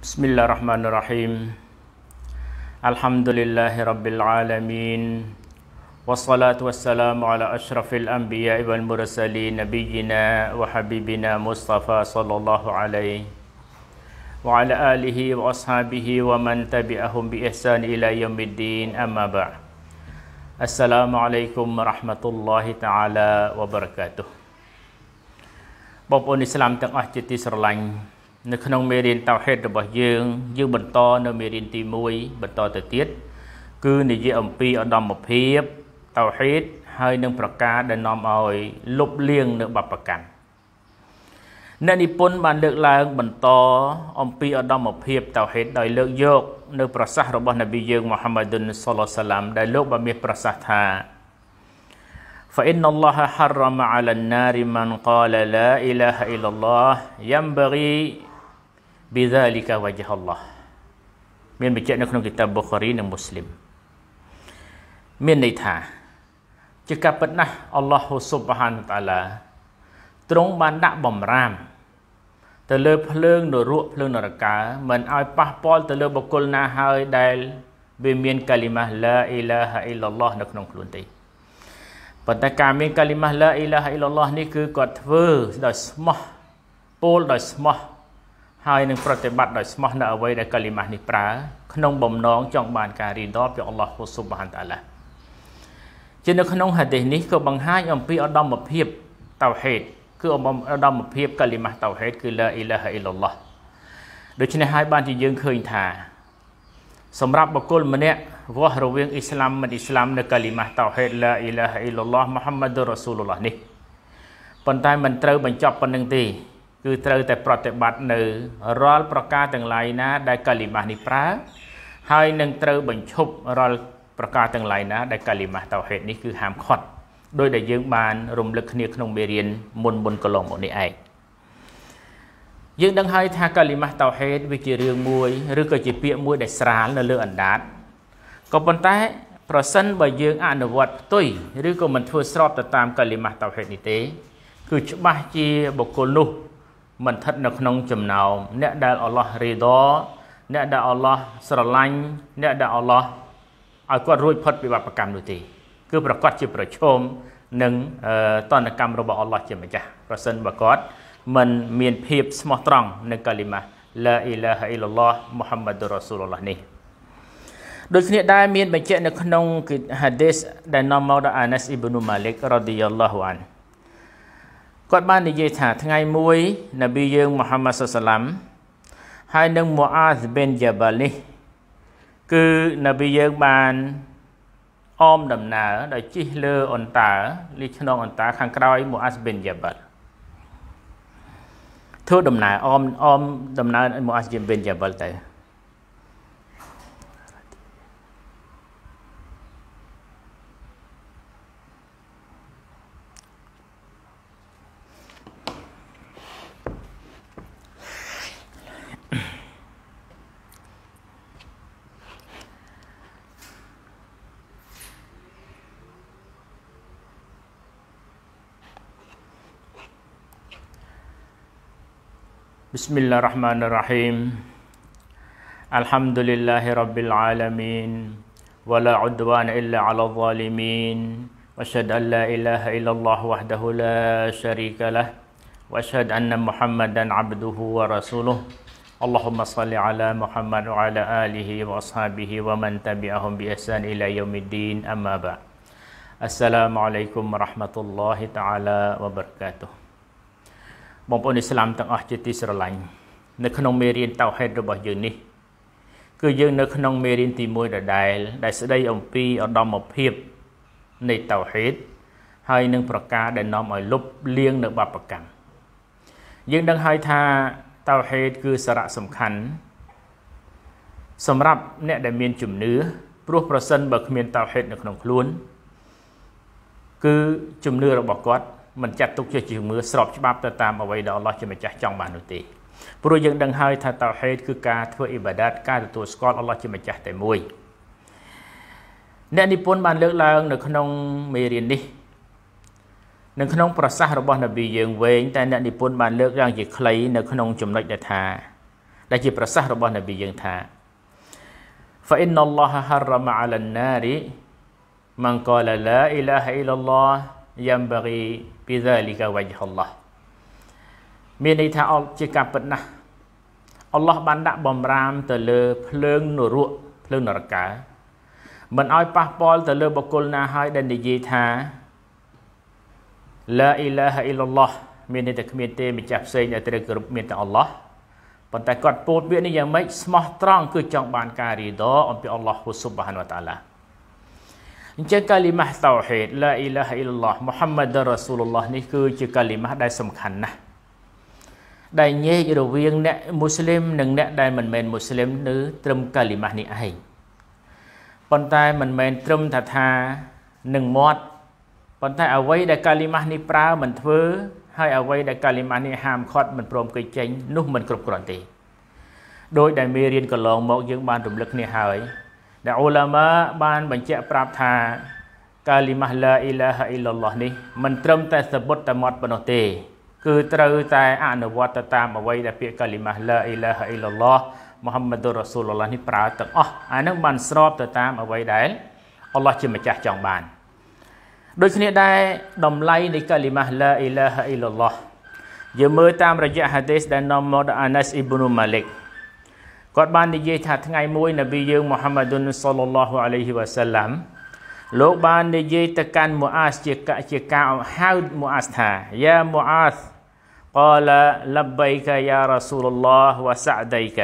بسم الله الرحمن الرحيم الحمد لله رب العالمين والصلاة والسلام على أشرف الأنبياء والمرسلين نبينا وحبيبنا مصطفى صلى الله عليه وعلى آله وأصحابه ومن تبعهم بإحسان إلى يوم الدين أما بعد السلام عليكم ورحمة الله تعالى وبركاته បងប្អូនអ៊ីស្លាមទាំងអស់ជាទីស្រឡាញ់នៅក្នុងមេរៀនតោហេតរបស់យើង យើងបន្ត នៅមេរៀនទី1បន្តទៅទៀតគឺនិយាយអំពីឧត្តមភាព តោហេតហើយនឹងប្រការ ដែលនាំឲ្យលុបលាង នៅបបកម្មអ្នកនិពន្ធបានលើកឡើងបន្តអំពីឧត្តមភាព តោហេតដោយលើកយក នៅ ប្រសាសន៍របស់នប៊ីយើងមូហាម៉ាឌុនសុលឡាសាឡាមដែលលោកបានមាន ប្រសាសន៍ថា فإن الله حرم على النار من قال لا إله إلا الله ينبغي បិដាលីកាវ៉ាជហឡោះមានបញ្ជាក់នៅក្នុងគីតាប៊ូខារីនិងមូស្លីមមានន័យថាជាការពិតណាស់អល់ឡោះហ៊ូស៊ុបហានតាឡាទ្រង់បានដាក់បំរាមទៅលើភ្លើងនរកភ្លើងនរកាមិនឲ្យប៉ះពាល់ទៅលើបុគ្គលណាហើយដែលវាមានកាលីម៉ាឡាអ៊ីឡាហាអ៊ីឡឡោះនៅក្នុងខ្លួនទេប៉ុន្តែការមានកាលីម៉ាឡាអ៊ីឡាហាអ៊ីឡឡោះនេះគឺគាត់ធ្វើដោយស្មោះពោលដោយស្មោះហើយនឹងប្រតិបត្តិដោយស្មោះនៅអ្វីដែលកាលីម៉ាស់នេះប្រើក្នុងបំណងចង់បាន ការរីដបពីអល់ឡោះស៊ុបហានតាឡាជានៅក្នុងហាឌីសនេះក៏បង្ហាញ អំពីឧត្តមភាពតៅហេតគឺឧត្តមភាពកាលីម៉ាស់តៅហេតគឺឡាអ៊ីឡាហអ៊ីឡឡោះដូច្នេះហើយបានជាយើងឃើញថា សម្រាប់បុគ្គលម្នាក់វាស់រវាងអ៊ីស្លាមមិនអ៊ីស្លាមនៅកាលីម៉ាស់តៅហេតឡាអ៊ីឡាហអ៊ីឡឡោះមូហាម៉ាឌុររ៉ាស៊ូលឡោះនេះប៉ុន្តែមិនត្រូវបញ្ចប់ប៉ុណ្្នឹងទេគឺត្រូវតែប្រតិបត្តិនៅរាល់ប្រការទាំងឡាយណា ដែលកាលីម៉ាស់នេះប្រើហើយនឹងត្រូវបញ្ឈប់រាល់ប្រការទាំងឡាយណាដែលកាលីម៉ាស់តោហេតនេះគឺហាមឃាត់ដោយដែលយើងបានរំលឹកគ្នាក្នុងមេរៀនមុនមុនកន្លងមកនេះឯងយើងដឹងហើយថាកាលីម៉ាស់តោហេតវាជារឿងមួយ ឬក៏ជាពាក្យមួយ ដែលស្រាលនៅលើអណ្ដាតក៏ប៉ុន្តែប្រសិនបើយើងអនុវត្តផ្ទុយឬក៏មិនធ្វើស្របទៅតាមកាលីម៉ាស់តោហេតនេះទេគឺច្បាស់ជាបុគ្គលនោះមិនស្ថិតនៅក្នុងចំណោមអ្នកដែលអល់ឡោះរីដអ្នកដែលអល់ឡោះស្រឡាញ់អ្នកដែលអល់ឡោះឲ្យគាត់រួចផុតពីបាបកម្មនោះទេគឺប្រកាសជាប្រឈមនឹងតន្តកម្មរបស់អល់ឡោះជាម្ចាស់ប្រសិនបើគាត់ មិនមានភាពស្មោះត្រង់នៅកាលីម៉ាឡាអ៊ីឡាហអ៊ីឡឡោះមូហាំម៉ាឌុរ៉ាស៊ូលឡោះនេះដូចគ្នាដែរមានបញ្ជាក់នៅក្នុងហាឌីសដែលនាំមកដោយអានាសអ៊ីប៊ីនូម៉ាលិករ៉ាឌីយ៉ាឡោះអានហគាត់បាននិយាយថាថ្ងៃមួយនប៊ីយើងមូហាម៉ាត់សុសឡាំហើយនឹងមូអាសបិនយ៉ាបាលីគឺនប៊ីយើងបានអមដំណើរដោយជិះលើអន្តាលីឆ្នងអន្តាខាងក្រោយមូអាសបិនយ៉ាបាលធ្វើដំណើរអមអមដំណើរមូអាសបិនយ៉ាបាលទៅ بسم الله الرحمن الرحيم الحمد لله رب العالمين ولا عدوان إلا على الظالمين وأشهد أن لا إله إلا الله وحده لا شريك له وأشهد أن محمدا عبده ورسوله اللهم صل على محمد وعلى آله وأصحابه ومن تبعهم بإحسان إلى يوم الدين أما بعد السلام عليكم ورحمة الله تعالى وبركاته បងប្អូនអ៊ីស្លាមទាំងអស់ជាទីស្រឡាញ់នៅក្នុងមេរៀនតៅហេតរបស់យើងនេះ គឺយើងនៅក្នុងមេរៀនទី1ដដែល ដែលស្ដីអំពីឧត្តមភាពនៃតៅហេត ហើយនឹងប្រការដែលនាំឲ្យលុបលាង នៅបបកម្មយើងដឹងហើយថាតៅហេតគឺសារៈសំខាន់សម្រាប់អ្នកដែលមាន ជំនឿព្រោះប្រសិន បើគ្មានតៅហេតនៅក្នុងខ្លួនគឺជំនឿរបស់គាត់មិនចាត់ទុកជាជំនឿស្របច្បាប់ទៅតាមអ្វីដែលអល់ឡោះជាម្ចាស់ចង់បាននោះទេព្រោះយើងដឹងហើយថាតោហេតគឺការធ្វើអ៊ីបាដាត ការទទួលស្គាល់អល់ឡោះជាម្ចាស់តែមួយអ្នកនិពន្ធបានលើកឡើង នៅក្នុងមេរៀននេះនៅក្នុងប្រសាសន៍របស់នប៊ីយើងវែងតែអ្នកនិពន្ធបានលើកឡើងជាខ្លី នៅក្នុងចំណុចដែលថាដែលជាប្រសាសន៍របស់នប៊ីយើងថា فإن الله حرم على النار من قال لا إله إلا الله ينبغي بذلك وجه الله មានន័យថាអល់ជាការពិតណាស់អល់ឡោះបានដាក់បំរាមទៅលើភ្លើងនរកភ្លើងនរកាមិនឲ្យប៉ះពាល់ទៅលើបុគ្គលណាហើយដែលនិយាយថាឡាអ៊ីឡាហ៍អ៊ីឡឡោះមានន័យថាគ្មានទេម្ចាស់ផ្សេងដែលត្រូវគោរពមានតែអល់ឡោះប៉ុន្តែគាត់ពោលពាក្យនេះយ៉ាងម៉េចស្មោះត្រង់គឺចង់បាន ការរីដអំពីអល់ឡោះហ៊ូស៊ុបហានវតាឡាអញ្ចឹងកាលីម៉ាស់តោហេតឡាអ៊ីឡាហអ៊ីលឡោះមូហាម៉ាដរ៉ាស៊ូលឡោះនេះគឺជាកាលីម៉ាស់ដែលសំខាន់ណាស់ដែលញែករវាងអ្នកមូស្លីមនិងអ្នកដែលមិនមែនមូស្លីមនៅត្រឹមកាលីម៉ាស់នេះឯងប៉ុន្តែមិនមែនត្រឹមថាថានឹងមាត់ប៉ុន្តែអ្វីដែលកាលីម៉ាស់នេះប្រើមិនធ្វើ ហើយអ្វីដែលកាលីម៉ាស់នេះហាមឃាត់មិនព្រមគេចចេញនោះមិនគ្រប់គ្រាន់ទេ ដោយដែលមេរៀនកន្លងមកយើងបានរំលឹកគ្នាហើយដែលអ៊ូឡាម៉ាបាន បញ្ជាក់ប្រាប់ថា កាលីម៉ាឡាអ៊ីឡាហាអ៊ីឡឡោះនេះមិនត្រឹមតែសបុតតែមាត់ប៉ុណ្ណោះទេគឺត្រូវតែអនុវត្តទៅតាមអ្វីដែលពាក្យកាលីម៉ាឡាអ៊ីឡាហាអ៊ីឡឡោះមូហាម៉ាឌុររ៉ាស៊ូលឡោះនេះប្រើទាំងអស់អានឹងបានស្របទៅតាមអ្វីដែល អល់ឡោះជាម្ចាស់ចង់បានដូច្នេះដែរតម្លៃនៃកាលីម៉ាឡាអ៊ីឡាហាអ៊ីឡឡោះយើងមើលតាមរយៈហាឌីសដែលនាំមកដោយអាណាសអ៊ីប៊ុនម៉ាលិកគាត់បាននិយាយថាថ្ងៃមួយនប៊ីយើងមូហាម៉ាឌុនសល្លឡោះអាឡៃហ៊ីវ៉ាសាឡាំលោកបាននិយាយទៅកាន់មូអាសជាកជាការហៅមូអាសថាយ៉ាមូអាស قال لبيك يا رسول الله وسعديك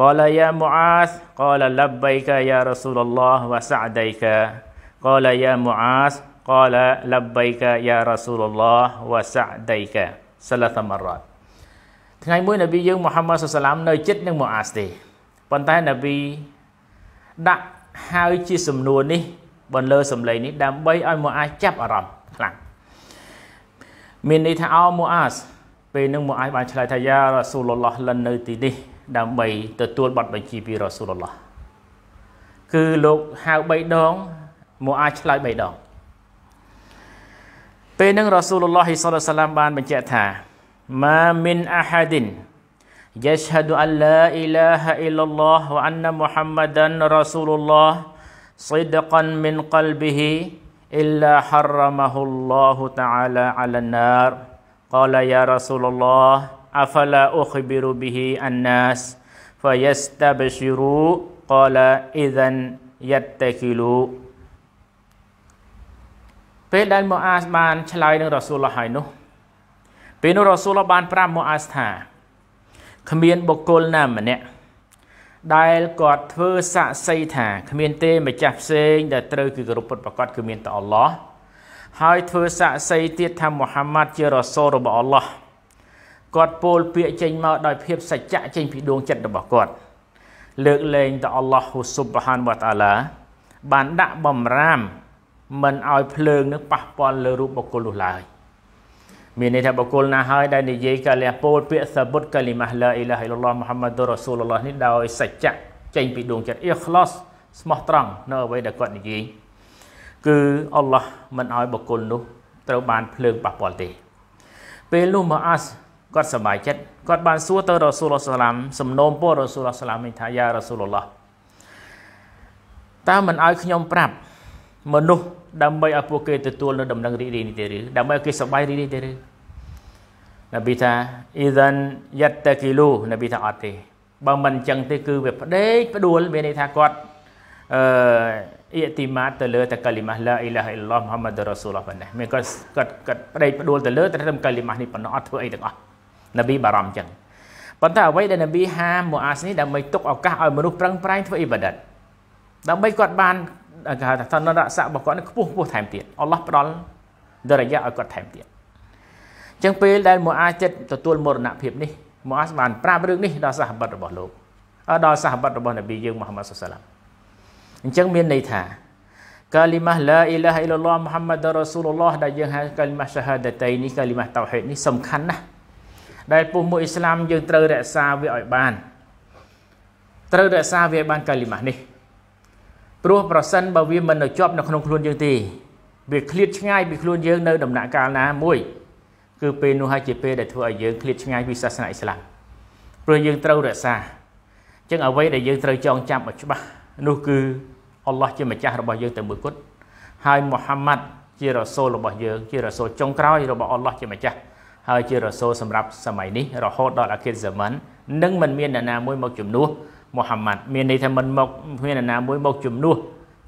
قال يا قال لبيك يا رسول الله وسعديك قال يا قال لبيك يا رسول الله وسعديك ثلاث مرات ថ្ងៃមួយនប៊ីយើងមូហាម៉ាត់សុសឡាមនៅចិត្តនឹងម៉ូអាសទេប៉ុន្តែនប៊ីដាក់ហើយជាសំណួរនេះ បន្លឺសំឡេងនេះដើម្បីឲ្យម៉ូអាសចាប់អារម្មណ៍ខ្លាំងមានន័យថាអោម៉ូអាសពេលនឹងម៉ូអាសបានឆ្លើយថាយ៉ារ៉ាស៊ូលឡោះលិននៅទីនេះ ដើម្បីទទួលប័ណ្ណបញ្ជីពីរ៉ាស៊ូលឡោះគឺលោកហៅ3ដងម៉ូអាសឆ្លើយ3ដងពេលនឹងរ៉ាស៊ូលឡោះហ៊ីសឡាមបាន បញ្ជាក់ថា ما من أحد يشهد أن لا إله إلا الله وأن محمدا رسول الله صدقا من قلبه إلا حرمه الله تعالى على النار قال يا رسول الله أفلا أخبر به الناس فيستبشروا قال إذا يتكلوا الله ពេលនោះរ៉ាស៊ូលបានប្រាប់ម៉ូអាសថាគ្មានបុគ្គលណាម្នាក់ដែលគាត់ធ្វើស័ក្តិសិទ្ធិថាគ្មានទេម្ចាស់ផ្សេង ដែលត្រូវគឺគោរពពិតប្រាកដគឺមានតែអល់ឡោះហើយធ្វើស័ក្តិសិទ្ធិទៀតថាមូហាម៉ាត់ជារ៉ាស៊ូលរបស់អល់ឡោះគាត់ពោលពាក្យចេញមកដោយភាព សច្ចៈចេញ ពីដួងចិត្តរបស់គាត់ លើកលែងតែអល់ឡោះហ៊ូស៊ុបហានវតាឡាបានដាក់បំរាមមិនឲ្យភ្លើងនឹងប៉ះពាល់លើរូបបុគ្គលនោះឡើយមានន័យថាបុគ្គលណាហើយដែលនិយាយកលះពោលពាក្យសបុតកាលីម៉ាឡាអ៊ីឡាហ៊ីឡឡោះមូហាម៉ាឌុររ៉ាស៊ូលឡោះនេះដោយសច្ចៈចេញពីដួងចិត្តអ៊ីខ្លោសស្មោះត្រង់នៅអ្វីដែលគាត់និយាយគឺអល់ឡោះមិនឲ្យបុគ្គលនោះត្រូវបានភ្លើងប៉ះពាល់ទេ ពេលនោះម៉ូអាសគាត់សប្បាយចិត្តគាត់បានសួរទៅរ៉ាស៊ូលឡោះសាឡាមសំណូមពររ៉ាស៊ូលឡោះសាឡាមថាយ៉ារ៉ាស៊ូលឡោះតើមិនឲ្យខ្ញុំប្រាប់មនុស្សដើម្បីឲ្យពួកគេទទួលនៅដំណឹងរីករាយនេះទេឬដើម្បីឲ្យគេសប្បាយរីករាយទេឬនប៊ីថាអ៊ីដិនយ៉ាត់តាគីលូនប៊ីថាអត់ទេបើមិនអញ្ចឹងទេគឺវាផ្ដេកផ្ដួលមានន័យថាគាត់អឺអ៊ីទីម៉ាតទៅលើតកាលីម៉ាឡាអ៊ីឡាហ៊ីឡោះមូហាម៉ាត់រ៉ាស៊ូលឡោះប៉ុណ្ណេះមានគាត់គាត់គាត់ផ្ដេកផ្ដួលទៅលើត្រឹមកាលីម៉ានេះប៉ុណ្ណោះអត់ធ្វើអីទាំងអស់នប៊ីបារម្ភអញ្ចឹងប៉ុន្តែអ្វីដែលនប៊ីហាមមូអាសនេះដើម្បីទុកឱកាសឲ្យមនុស្សប្រឹងប្រែងធ្វើអ៊ីបាដិតដើម្បីគាត់បានគេហៅថាឋានរស័ករបស់គាត់នេះខ្ពស់ខ្ពស់ថែមទៀតអល់ឡោះផ្ដល់ដរយៈឲ្យគាត់ថែមទៀតអញ្ចឹងពេលដែលមូអាចិត្តទទួលមរណភាពនេះមូអាសបានប្រាប់រឿងនេះដល់សាហាបត់របស់លោកដល់សាហាបត់របស់នប៊ីយើងមូហាម៉ាត់សុសឡាមអញ្ចឹងមានន័យថាកាលីម៉ាឡាអ៊ីឡាហ៊ីឡឡោះមូហាម៉ាត់រ៉ាស៊ូលឡោះដែលយើងហៅកាលីម៉ាសាហាដតៃនេះកាលីម៉ាតោហិតនេះសំខាន់ណាស់ដែលពុះមួយអ៊ីស្លាមយើងត្រូវរក្សាវាឲ្យបាន ត្រូវរក្សាវាបានកាលីម៉ានេះព្រោះប្រសិនបើវាមិននៅជាប់នៅក្នុងខ្លួនយើងទេវាឃ្លាតឆ្ងាយពីខ្លួនយើងនៅ ដំណាក់កាលណាមួយ គឺពេលនោះហើយជាពេលដែលធ្វើឲ្យយើងឃ្លាតឆ្ងាយពីសាសនាអ៊ីស្លាមព្រោះយើងត្រូវរក្សាចឹងអ្វីដែលយើងត្រូវចងចាំឲ្យច្បាស់នោះគឺអល់ឡោះជាម្ចាស់របស់យើងតែមួយគត់ហើយមូហាម៉ាត់ជារ៉ាសូលរបស់យើងជារ៉ាសូលចុងក្រោយរបស់អល់ឡោះជាម្ចាស់ហើយជារ៉ាសូលសម្រាប់សម័យនេះរហូតដល់អាខិរហ្សាម៉ាន់នឹងមិនមានអ្នកណាមួយមកជំនួសមូហាម៉ាត់មានន័យថាមិនមកមានអ្នកណាមួយមកជំនួស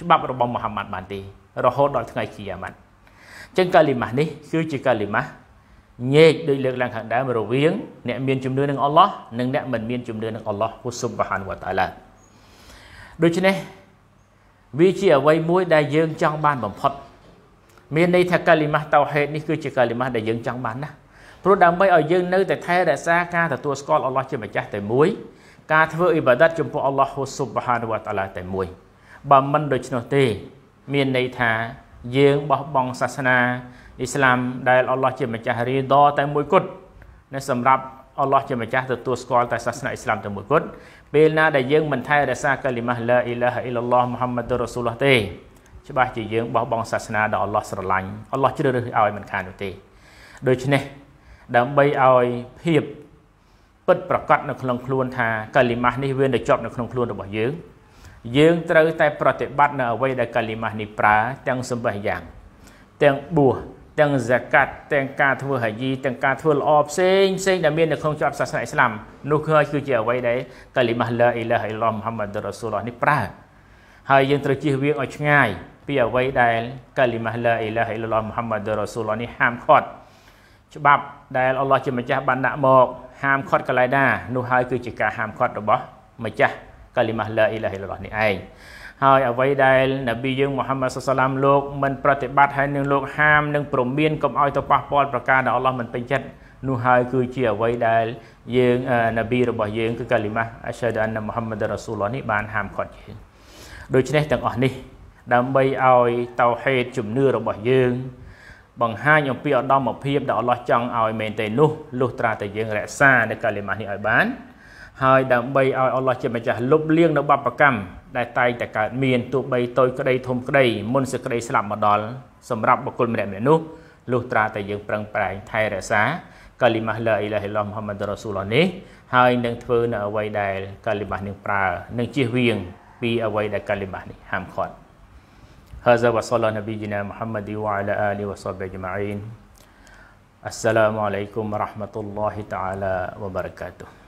ច្បាប់របស់មូហាម៉ាត់បានទេរហូតដល់ថ្ងៃគីយ៉ាម៉ាត់អញ្ចឹងកាលីម៉ាស់នេះ គឺជាកាលីម៉ាស់ញែកដោយលើកឡើងខាងដើមរវាង អ្នកមានជំនឿនឹងអល់ឡោះនិងអ្នកមិនមានជំនឿនឹងអល់ឡោះហ៊ូស៊ុបហានវតាឡាដូច្នេះវាជាអ្វីមួយដែលយើងចង់បានបំផុត មានន័យថាកាលីម៉ាស់តោហេតនេះគឺជាកាលីម៉ាស់ដែលយើងចង់បានណាព្រោះដើម្បីឲ្យយើងនៅតែថែរក្សាការទទួលស្គាល់អល់ឡោះជាម្ចាស់តែមួយការធ្វើអ៊ីបាដាតចំពោះអល់ឡោះស៊ុបហានវតាឡាតែមួយបើមិនដូច្នោះទេ មានន័យថាយើងបោះបង់សាសនាអ៊ីស្លាមដែលអល់ឡោះជាម្ចាស់រីដតែមួយ គត់ណាសម្រាប់អល់ឡោះជាម្ចាស់ទទួលស្គាល់តែសាសនាអ៊ីស្លាមតែមួយគត់ពេលណាដែលយើងមិនថែរក្សាកាលីម៉ាស់ឡាអ៊ីឡាហ៊ីឡឡោះមូហាម៉ាឌុររ៉ូស៊ូលឡោះទេច្បាស់ជាយើងបោះបង់សាសនាដែលអល់ឡោះស្រឡាញ់អល់ឡោះជ្រើសរើសឲ្យមិនខាននោះទេ ដូច្នេះដើម្បីឲ្យភាពពិតប្រកបនៅក្នុងខ្លួនថាកាលីម៉ាស់នេះវានៅជាប់នៅក្នុងខ្លួនរបស់យើងយើងត្រូវតែប្រតិបត្តិនៅអ្វីដែលកាលីម៉ាស់នេះប្រើទាំងសម្បិះយ៉ាងទាំងបួសទាំងហ្សាកាត់ទាំងការធ្វើហាជីទាំងការធ្វើល្អផ្សេងផ្សេងដែលមាននៅក្នុងច្បាប់សាសនាអ៊ីស្លាមនោះគឺគឺជាអ្វីដែលកាលីម៉ាស់ឡាអ៊ីឡាហអ៊ីឡមមហាម៉ាត់រ៉ាស៊ូលឡោះនេះប្រើហើយយើងត្រូវជៀសវាងឲ្យឆ្ងាយពីអ្វីដែលកាលីម៉ាស់ឡាអ៊ីឡាហអ៊ីឡមមហាម៉ាត់រ៉ាស៊ូលឡោះនេះហាមឃាត់ច្បាប់ដែលអល់ឡោះជាម្ចាស់បានដាក់មកហាមឃាត់កន្លែងណានោះហើយគឺជាការហាមឃាត់របស់ ម្ចាស់កាលីម៉ាឡាអ៊ីឡាហ៊ីឡោះនេះឯងហើយអ្វីដែលនប៊ីយើងមូហាម៉ាត់សុសឡាមលោកមិនប្រតិបត្តិហើយនឹងលោកហាមនិងព្រមានកុំឲ្យទៅប៉ះពាល់ប្រការដែលអល់ឡោះមិនពេញចិត្តនោះហើយគឺជាអ្វីដែលយើងនប៊ីរបស់យើងគឺកាលីម៉ាអាសាដានមូហាម៉ាត់រ៉ាស៊ូលឡោះនេះបានហាមឃាត់យើងដូច្នេះទាំងអស់នេះដើម្បីឲ្យតោហេតជំនឿរបស់យើងបង្ហាញអំពីឧត្តមភាពដែលអល់ឡោះចង់ឲ្យមែនទេនោះលុះត្រាតែយើងរក្សានៅកាលីម៉ានេះឲ្យបាន ហើយដើម្បីឲ្យអល់ឡោះជាម្ចាស់លុបលាងនៅបបកម្មដែលតែងតែកើតមានទោះបីតូចក្តីធំក្តីមុនសេចក្តីស្លាប់មកដល់សម្រាប់បុគ្គលម្នាក់ម្នាក់នោះលុះត្រាតែយើងប្រឹងប្រែងថែរក្សាកាលីម៉ាឡាអ៊ីឡាហ៊ីឡោះមូហាម៉ាត់រ៉ាស៊ូលនេះ ហើយនឹងធ្វើនៅអ្វីដែលកាលីម៉ានេះប្រើនឹងជៀសវាងពីអ្វីដែលកាលីម៉ានេះហាមឃាត់ Haza wa salla nabiyyina Muhammad wa ala ali wa sahbihi ajma'in. Assalamualaikum warahmatullahi taala wabarakatuh.